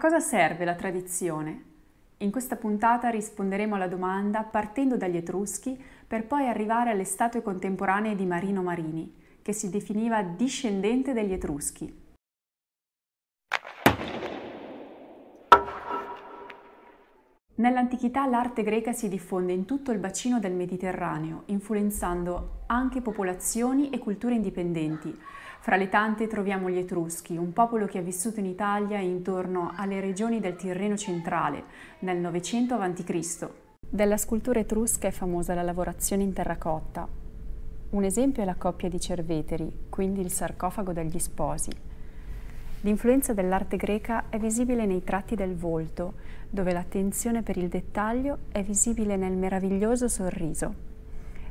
cosa serve la tradizione? In questa puntata risponderemo alla domanda partendo dagli Etruschi per poi arrivare alle statue contemporanee di Marino Marini, che si definiva discendente degli Etruschi. Nell'antichità l'arte greca si diffonde in tutto il bacino del Mediterraneo, influenzando anche popolazioni e culture indipendenti. Fra le tante troviamo gli Etruschi, un popolo che ha vissuto in Italia e intorno alle regioni del Tirreno centrale, nel 900 a.C. Della scultura etrusca è famosa la lavorazione in terracotta. Un esempio è la coppia di Cerveteri, quindi il sarcofago degli sposi, L'influenza dell'arte greca è visibile nei tratti del volto, dove l'attenzione per il dettaglio è visibile nel meraviglioso sorriso.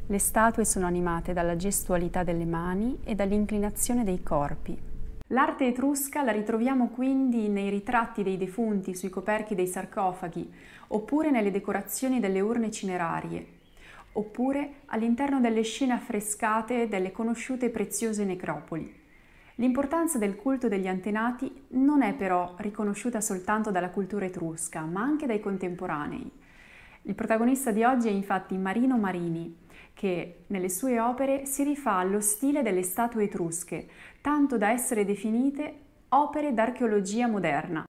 Le statue sono animate dalla gestualità delle mani e dall'inclinazione dei corpi. L'arte etrusca la ritroviamo quindi nei ritratti dei defunti sui coperchi dei sarcofaghi, oppure nelle decorazioni delle urne cinerarie, oppure all'interno delle scene affrescate delle conosciute e preziose necropoli. L'importanza del culto degli antenati non è però riconosciuta soltanto dalla cultura etrusca, ma anche dai contemporanei. Il protagonista di oggi è infatti Marino Marini, che nelle sue opere si rifà allo stile delle statue etrusche, tanto da essere definite opere d'archeologia moderna.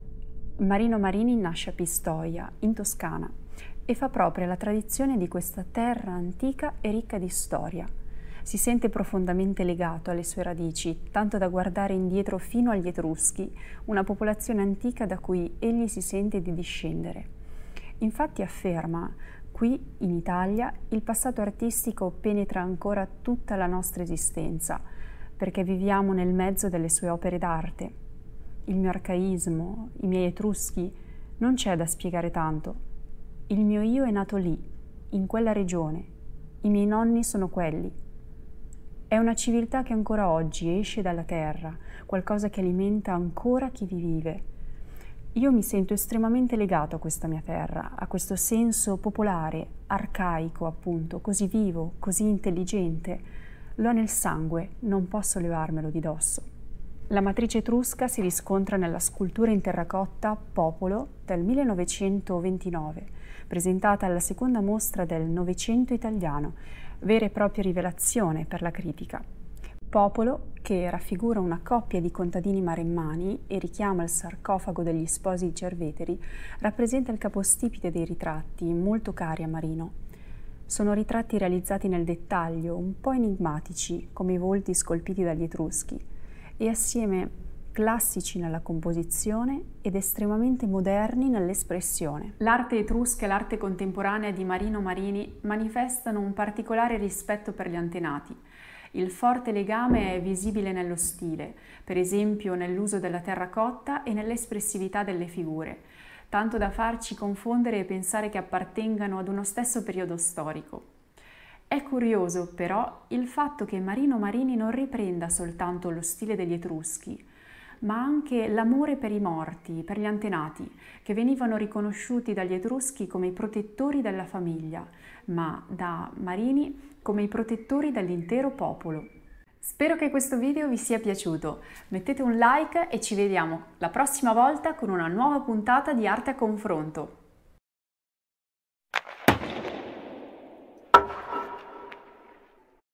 Marino Marini nasce a Pistoia, in Toscana, e fa propria la tradizione di questa terra antica e ricca di storia, si sente profondamente legato alle sue radici, tanto da guardare indietro fino agli Etruschi, una popolazione antica da cui egli si sente di discendere. Infatti afferma Qui, in Italia, il passato artistico penetra ancora tutta la nostra esistenza, perché viviamo nel mezzo delle sue opere d'arte. Il mio arcaismo, i miei etruschi, non c'è da spiegare tanto. Il mio io è nato lì, in quella regione. I miei nonni sono quelli. È una civiltà che ancora oggi esce dalla terra, qualcosa che alimenta ancora chi vi vive. Io mi sento estremamente legato a questa mia terra, a questo senso popolare, arcaico appunto, così vivo, così intelligente. L'ho nel sangue, non posso levarmelo di dosso. La matrice etrusca si riscontra nella scultura in terracotta Popolo del 1929, presentata alla seconda mostra del Novecento italiano, vera e propria rivelazione per la critica. Popolo che raffigura una coppia di contadini maremmani e richiama il sarcofago degli sposi Cerveteri, rappresenta il capostipite dei ritratti, molto cari a Marino. Sono ritratti realizzati nel dettaglio, un po' enigmatici, come i volti scolpiti dagli Etruschi, e assieme classici nella composizione ed estremamente moderni nell'espressione. L'arte etrusca e l'arte contemporanea di Marino Marini manifestano un particolare rispetto per gli antenati. Il forte legame è visibile nello stile, per esempio nell'uso della terracotta e nell'espressività delle figure, tanto da farci confondere e pensare che appartengano ad uno stesso periodo storico. È curioso però il fatto che Marino Marini non riprenda soltanto lo stile degli Etruschi, ma anche l'amore per i morti, per gli antenati, che venivano riconosciuti dagli Etruschi come i protettori della famiglia, ma da Marini come i protettori dell'intero popolo. Spero che questo video vi sia piaciuto, mettete un like e ci vediamo la prossima volta con una nuova puntata di Arte a Confronto.